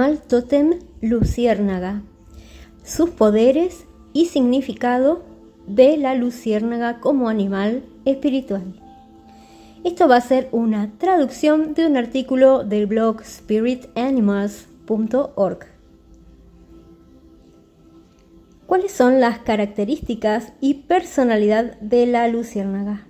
animal tótem luciérnaga, sus poderes y significado de la luciérnaga como animal espiritual. Esto va a ser una traducción de un artículo del blog spiritanimals.org. ¿Cuáles son las características y personalidad de la luciérnaga?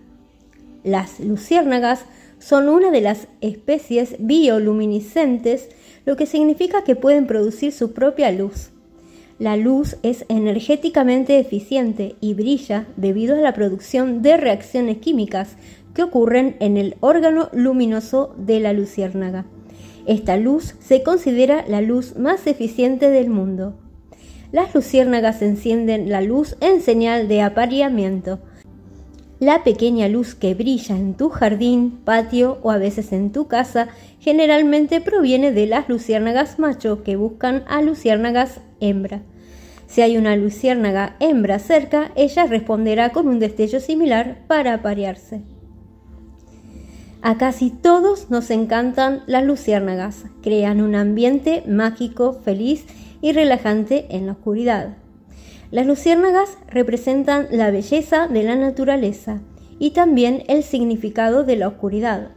Las luciérnagas son una de las especies bioluminiscentes lo que significa que pueden producir su propia luz. La luz es energéticamente eficiente y brilla debido a la producción de reacciones químicas que ocurren en el órgano luminoso de la luciérnaga. Esta luz se considera la luz más eficiente del mundo. Las luciérnagas encienden la luz en señal de apareamiento la pequeña luz que brilla en tu jardín, patio o a veces en tu casa generalmente proviene de las luciérnagas macho que buscan a luciérnagas hembra. Si hay una luciérnaga hembra cerca, ella responderá con un destello similar para aparearse. A casi todos nos encantan las luciérnagas, crean un ambiente mágico, feliz y relajante en la oscuridad. Las luciérnagas representan la belleza de la naturaleza y también el significado de la oscuridad.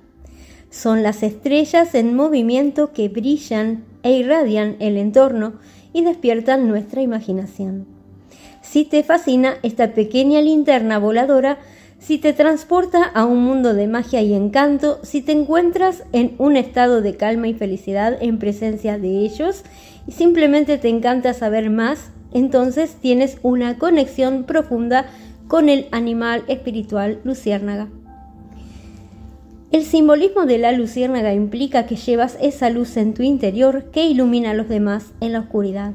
Son las estrellas en movimiento que brillan e irradian el entorno y despiertan nuestra imaginación. Si te fascina esta pequeña linterna voladora, si te transporta a un mundo de magia y encanto, si te encuentras en un estado de calma y felicidad en presencia de ellos y simplemente te encanta saber más, entonces tienes una conexión profunda con el animal espiritual luciérnaga. El simbolismo de la luciérnaga implica que llevas esa luz en tu interior que ilumina a los demás en la oscuridad.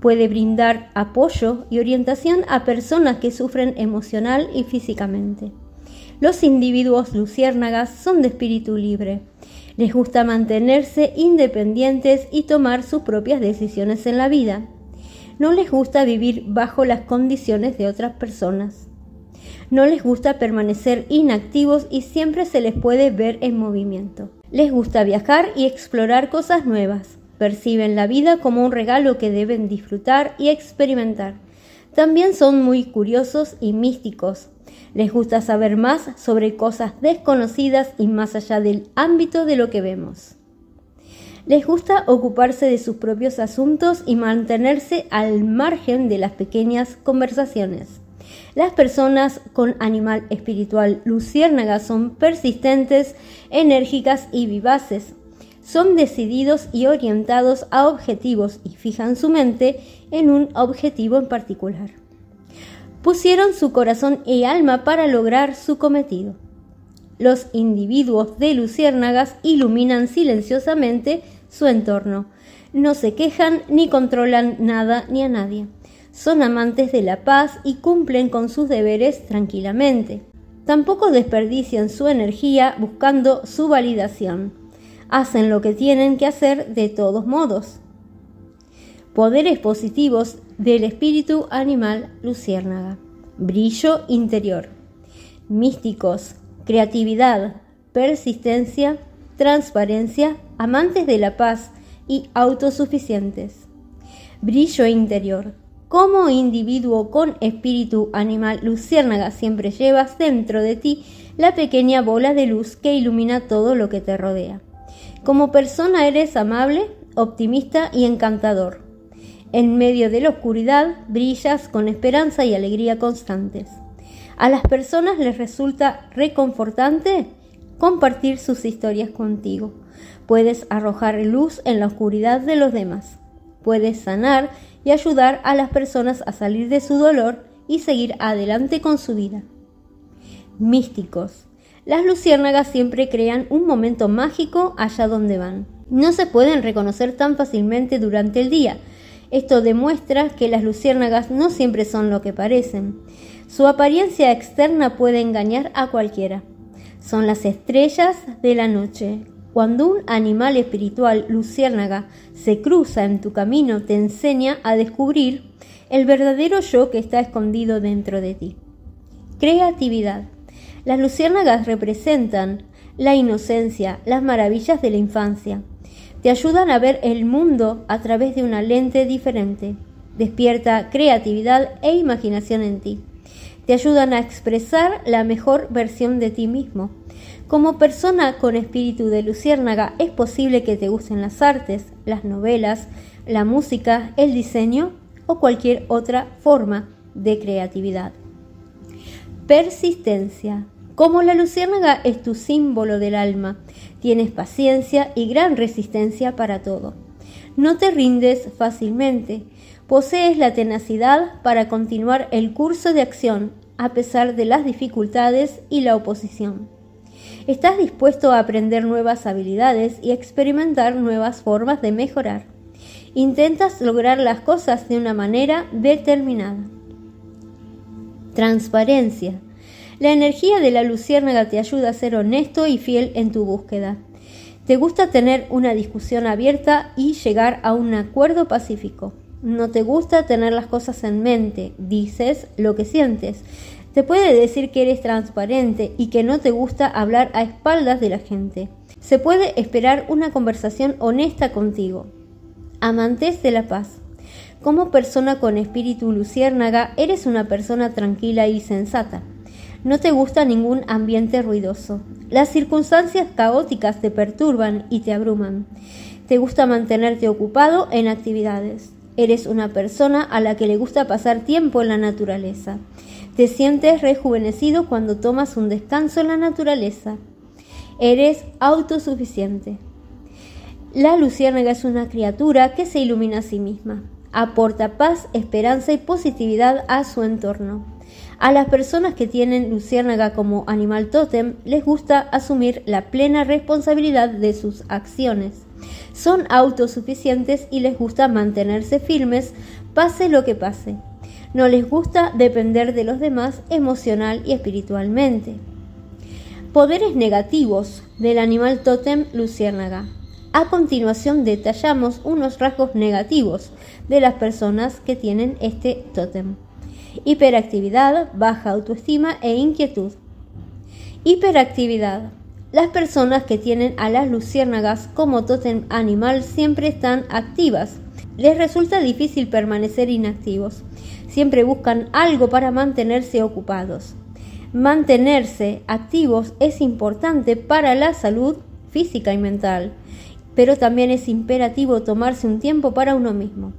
Puede brindar apoyo y orientación a personas que sufren emocional y físicamente. Los individuos luciérnagas son de espíritu libre. Les gusta mantenerse independientes y tomar sus propias decisiones en la vida. No les gusta vivir bajo las condiciones de otras personas. No les gusta permanecer inactivos y siempre se les puede ver en movimiento. Les gusta viajar y explorar cosas nuevas. Perciben la vida como un regalo que deben disfrutar y experimentar. También son muy curiosos y místicos. Les gusta saber más sobre cosas desconocidas y más allá del ámbito de lo que vemos. Les gusta ocuparse de sus propios asuntos y mantenerse al margen de las pequeñas conversaciones. Las personas con animal espiritual luciérnaga son persistentes, enérgicas y vivaces son decididos y orientados a objetivos y fijan su mente en un objetivo en particular. Pusieron su corazón y alma para lograr su cometido. Los individuos de luciérnagas iluminan silenciosamente su entorno. No se quejan ni controlan nada ni a nadie. Son amantes de la paz y cumplen con sus deberes tranquilamente. Tampoco desperdician su energía buscando su validación hacen lo que tienen que hacer de todos modos. Poderes positivos del espíritu animal luciérnaga. Brillo interior. Místicos, creatividad, persistencia, transparencia, amantes de la paz y autosuficientes. Brillo interior. Como individuo con espíritu animal luciérnaga siempre llevas dentro de ti la pequeña bola de luz que ilumina todo lo que te rodea. Como persona eres amable, optimista y encantador. En medio de la oscuridad brillas con esperanza y alegría constantes. A las personas les resulta reconfortante compartir sus historias contigo. Puedes arrojar luz en la oscuridad de los demás. Puedes sanar y ayudar a las personas a salir de su dolor y seguir adelante con su vida. Místicos las luciérnagas siempre crean un momento mágico allá donde van. No se pueden reconocer tan fácilmente durante el día. Esto demuestra que las luciérnagas no siempre son lo que parecen. Su apariencia externa puede engañar a cualquiera. Son las estrellas de la noche. Cuando un animal espiritual, luciérnaga, se cruza en tu camino, te enseña a descubrir el verdadero yo que está escondido dentro de ti. Creatividad. Las luciérnagas representan la inocencia, las maravillas de la infancia. Te ayudan a ver el mundo a través de una lente diferente. Despierta creatividad e imaginación en ti. Te ayudan a expresar la mejor versión de ti mismo. Como persona con espíritu de luciérnaga es posible que te gusten las artes, las novelas, la música, el diseño o cualquier otra forma de creatividad. Persistencia. Como la luciérnaga es tu símbolo del alma, tienes paciencia y gran resistencia para todo. No te rindes fácilmente, posees la tenacidad para continuar el curso de acción a pesar de las dificultades y la oposición. Estás dispuesto a aprender nuevas habilidades y experimentar nuevas formas de mejorar. Intentas lograr las cosas de una manera determinada. Transparencia. La energía de la luciérnaga te ayuda a ser honesto y fiel en tu búsqueda. Te gusta tener una discusión abierta y llegar a un acuerdo pacífico. No te gusta tener las cosas en mente, dices lo que sientes. Te puede decir que eres transparente y que no te gusta hablar a espaldas de la gente. Se puede esperar una conversación honesta contigo. Amantes de la paz. Como persona con espíritu luciérnaga, eres una persona tranquila y sensata. No te gusta ningún ambiente ruidoso. Las circunstancias caóticas te perturban y te abruman. Te gusta mantenerte ocupado en actividades. Eres una persona a la que le gusta pasar tiempo en la naturaleza. Te sientes rejuvenecido cuando tomas un descanso en la naturaleza. Eres autosuficiente. La luciérnaga es una criatura que se ilumina a sí misma. Aporta paz, esperanza y positividad a su entorno. A las personas que tienen luciérnaga como animal tótem les gusta asumir la plena responsabilidad de sus acciones. Son autosuficientes y les gusta mantenerse firmes, pase lo que pase. No les gusta depender de los demás emocional y espiritualmente. Poderes negativos del animal tótem luciérnaga. A continuación detallamos unos rasgos negativos de las personas que tienen este tótem hiperactividad, baja autoestima e inquietud. Hiperactividad. Las personas que tienen a las luciérnagas como totem animal siempre están activas. Les resulta difícil permanecer inactivos. Siempre buscan algo para mantenerse ocupados. Mantenerse activos es importante para la salud física y mental, pero también es imperativo tomarse un tiempo para uno mismo.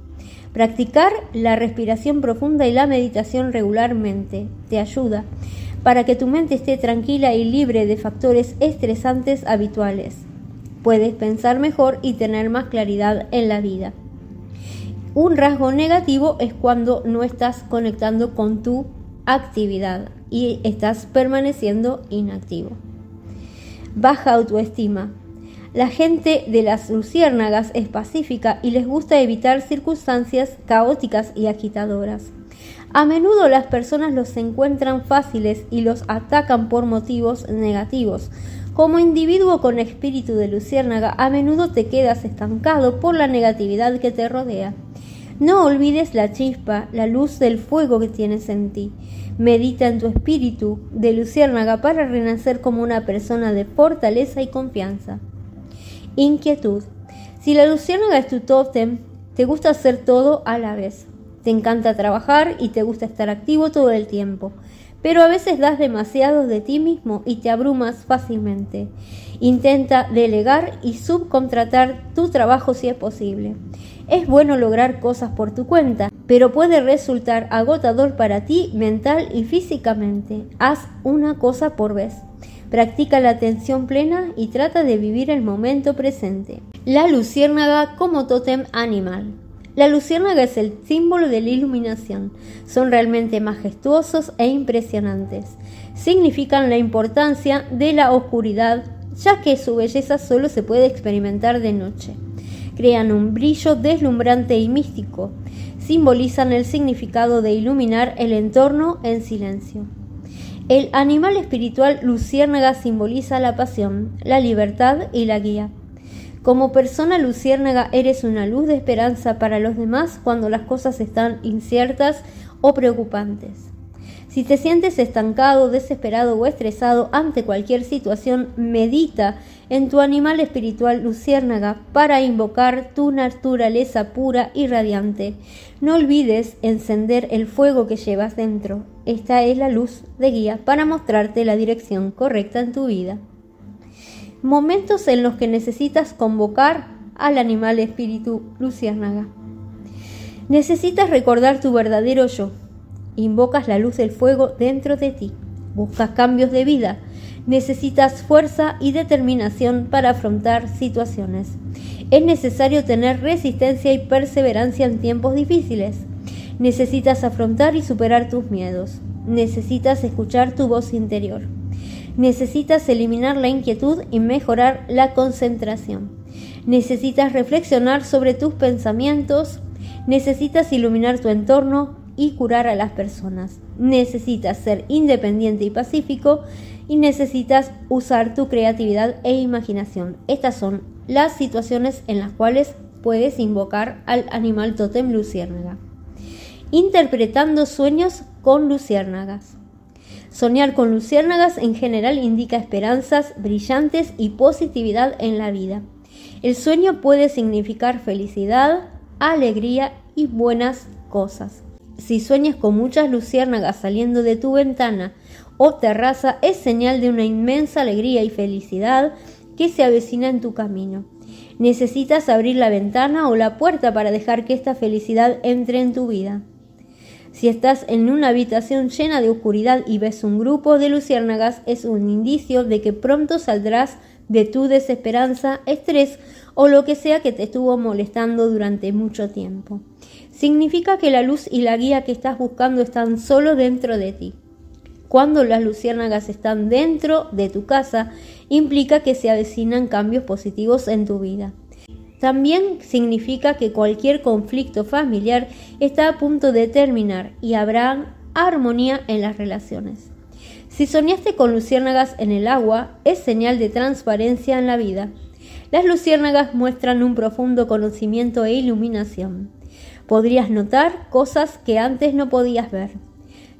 Practicar la respiración profunda y la meditación regularmente te ayuda para que tu mente esté tranquila y libre de factores estresantes habituales. Puedes pensar mejor y tener más claridad en la vida. Un rasgo negativo es cuando no estás conectando con tu actividad y estás permaneciendo inactivo. Baja autoestima. La gente de las luciérnagas es pacífica y les gusta evitar circunstancias caóticas y agitadoras. A menudo las personas los encuentran fáciles y los atacan por motivos negativos. Como individuo con espíritu de luciérnaga, a menudo te quedas estancado por la negatividad que te rodea. No olvides la chispa, la luz del fuego que tienes en ti. Medita en tu espíritu de luciérnaga para renacer como una persona de fortaleza y confianza. Inquietud. Si la luciérnaga es tu totem, te gusta hacer todo a la vez. Te encanta trabajar y te gusta estar activo todo el tiempo. Pero a veces das demasiado de ti mismo y te abrumas fácilmente. Intenta delegar y subcontratar tu trabajo si es posible. Es bueno lograr cosas por tu cuenta, pero puede resultar agotador para ti mental y físicamente. Haz una cosa por vez. Practica la atención plena y trata de vivir el momento presente. La luciérnaga como tótem animal. La luciérnaga es el símbolo de la iluminación. Son realmente majestuosos e impresionantes. Significan la importancia de la oscuridad, ya que su belleza solo se puede experimentar de noche. Crean un brillo deslumbrante y místico. Simbolizan el significado de iluminar el entorno en silencio. El animal espiritual luciérnaga simboliza la pasión, la libertad y la guía. Como persona luciérnaga eres una luz de esperanza para los demás cuando las cosas están inciertas o preocupantes. Si te sientes estancado, desesperado o estresado ante cualquier situación, medita en tu animal espiritual luciérnaga para invocar tu naturaleza pura y radiante. No olvides encender el fuego que llevas dentro. Esta es la luz de guía para mostrarte la dirección correcta en tu vida. Momentos en los que necesitas convocar al animal espíritu luciérnaga. Necesitas recordar tu verdadero yo, Invocas la luz del fuego dentro de ti. Buscas cambios de vida. Necesitas fuerza y determinación para afrontar situaciones. Es necesario tener resistencia y perseverancia en tiempos difíciles. Necesitas afrontar y superar tus miedos. Necesitas escuchar tu voz interior. Necesitas eliminar la inquietud y mejorar la concentración. Necesitas reflexionar sobre tus pensamientos. Necesitas iluminar tu entorno, y curar a las personas. Necesitas ser independiente y pacífico y necesitas usar tu creatividad e imaginación. Estas son las situaciones en las cuales puedes invocar al animal totem luciérnaga. Interpretando sueños con luciérnagas. Soñar con luciérnagas en general indica esperanzas brillantes y positividad en la vida. El sueño puede significar felicidad, alegría y buenas cosas. Si sueñas con muchas luciérnagas saliendo de tu ventana o terraza, es señal de una inmensa alegría y felicidad que se avecina en tu camino. Necesitas abrir la ventana o la puerta para dejar que esta felicidad entre en tu vida. Si estás en una habitación llena de oscuridad y ves un grupo de luciérnagas, es un indicio de que pronto saldrás de tu desesperanza, estrés o lo que sea que te estuvo molestando durante mucho tiempo. Significa que la luz y la guía que estás buscando están solo dentro de ti. Cuando las luciérnagas están dentro de tu casa, implica que se avecinan cambios positivos en tu vida. También significa que cualquier conflicto familiar está a punto de terminar y habrá armonía en las relaciones. Si soñaste con luciérnagas en el agua, es señal de transparencia en la vida. Las luciérnagas muestran un profundo conocimiento e iluminación. Podrías notar cosas que antes no podías ver.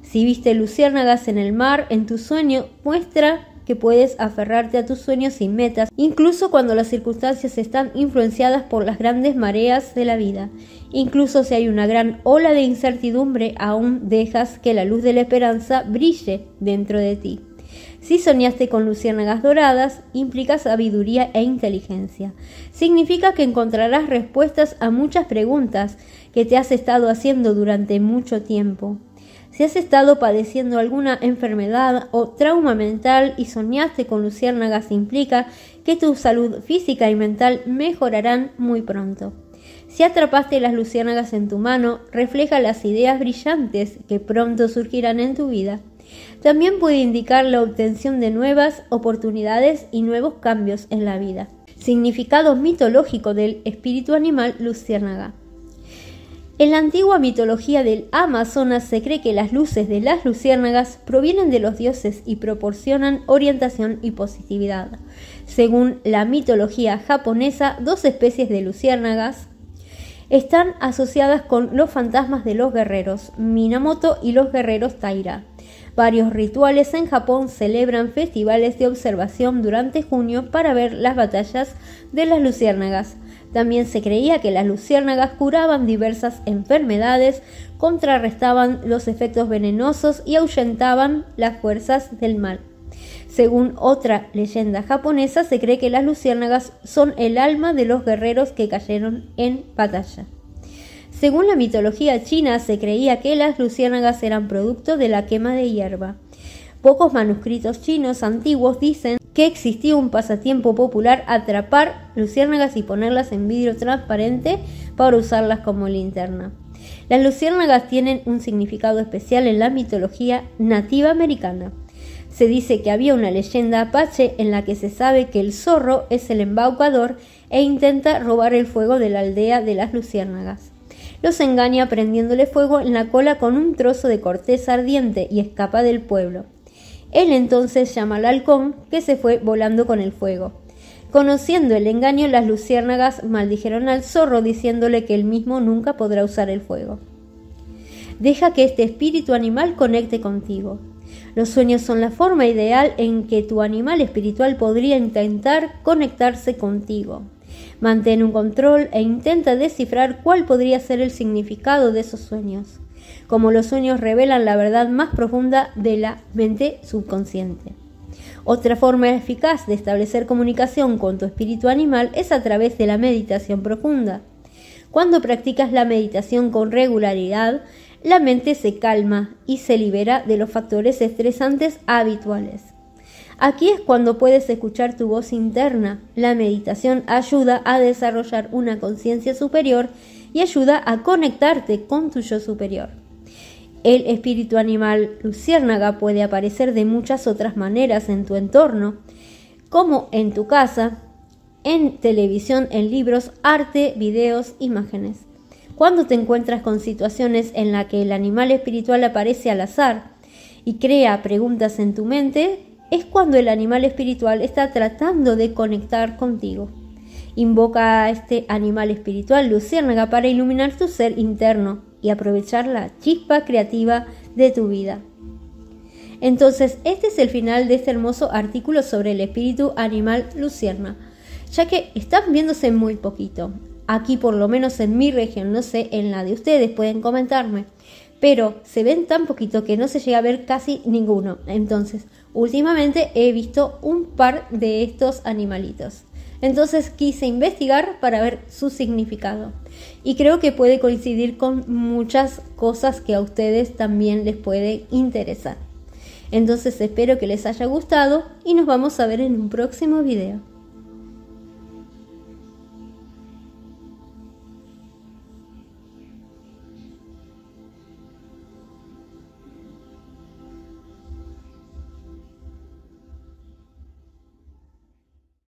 Si viste luciérnagas en el mar, en tu sueño, muestra que puedes aferrarte a tus sueños y metas, incluso cuando las circunstancias están influenciadas por las grandes mareas de la vida. Incluso si hay una gran ola de incertidumbre, aún dejas que la luz de la esperanza brille dentro de ti. Si soñaste con luciérnagas doradas, implica sabiduría e inteligencia. Significa que encontrarás respuestas a muchas preguntas que te has estado haciendo durante mucho tiempo. Si has estado padeciendo alguna enfermedad o trauma mental y soñaste con luciérnagas implica que tu salud física y mental mejorarán muy pronto. Si atrapaste las luciérnagas en tu mano, refleja las ideas brillantes que pronto surgirán en tu vida. También puede indicar la obtención de nuevas oportunidades y nuevos cambios en la vida. Significado mitológico del espíritu animal luciérnaga. En la antigua mitología del Amazonas se cree que las luces de las luciérnagas provienen de los dioses y proporcionan orientación y positividad. Según la mitología japonesa, dos especies de luciérnagas están asociadas con los fantasmas de los guerreros Minamoto y los guerreros Taira. Varios rituales en Japón celebran festivales de observación durante junio para ver las batallas de las luciérnagas. También se creía que las luciérnagas curaban diversas enfermedades, contrarrestaban los efectos venenosos y ahuyentaban las fuerzas del mal. Según otra leyenda japonesa, se cree que las luciérnagas son el alma de los guerreros que cayeron en batalla. Según la mitología china, se creía que las luciérnagas eran producto de la quema de hierba. Pocos manuscritos chinos antiguos dicen que existía un pasatiempo popular atrapar luciérnagas y ponerlas en vidrio transparente para usarlas como linterna. Las luciérnagas tienen un significado especial en la mitología nativa americana. Se dice que había una leyenda apache en la que se sabe que el zorro es el embaucador e intenta robar el fuego de la aldea de las luciérnagas. Los engaña prendiéndole fuego en la cola con un trozo de corteza ardiente y escapa del pueblo. Él entonces llama al halcón, que se fue volando con el fuego. Conociendo el engaño, las luciérnagas maldijeron al zorro diciéndole que él mismo nunca podrá usar el fuego. Deja que este espíritu animal conecte contigo. Los sueños son la forma ideal en que tu animal espiritual podría intentar conectarse contigo. Mantén un control e intenta descifrar cuál podría ser el significado de esos sueños como los sueños revelan la verdad más profunda de la mente subconsciente. Otra forma eficaz de establecer comunicación con tu espíritu animal es a través de la meditación profunda. Cuando practicas la meditación con regularidad, la mente se calma y se libera de los factores estresantes habituales. Aquí es cuando puedes escuchar tu voz interna. La meditación ayuda a desarrollar una conciencia superior y ayuda a conectarte con tu yo superior. El espíritu animal luciérnaga puede aparecer de muchas otras maneras en tu entorno, como en tu casa, en televisión, en libros, arte, videos, imágenes. Cuando te encuentras con situaciones en las que el animal espiritual aparece al azar y crea preguntas en tu mente, es cuando el animal espiritual está tratando de conectar contigo. Invoca a este animal espiritual, luciérnaga, para iluminar tu ser interno y aprovechar la chispa creativa de tu vida. Entonces, este es el final de este hermoso artículo sobre el espíritu animal lucierna, ya que están viéndose muy poquito. Aquí, por lo menos en mi región, no sé, en la de ustedes pueden comentarme, pero se ven tan poquito que no se llega a ver casi ninguno. Entonces, últimamente he visto un par de estos animalitos. Entonces quise investigar para ver su significado. Y creo que puede coincidir con muchas cosas que a ustedes también les puede interesar. Entonces espero que les haya gustado y nos vamos a ver en un próximo video.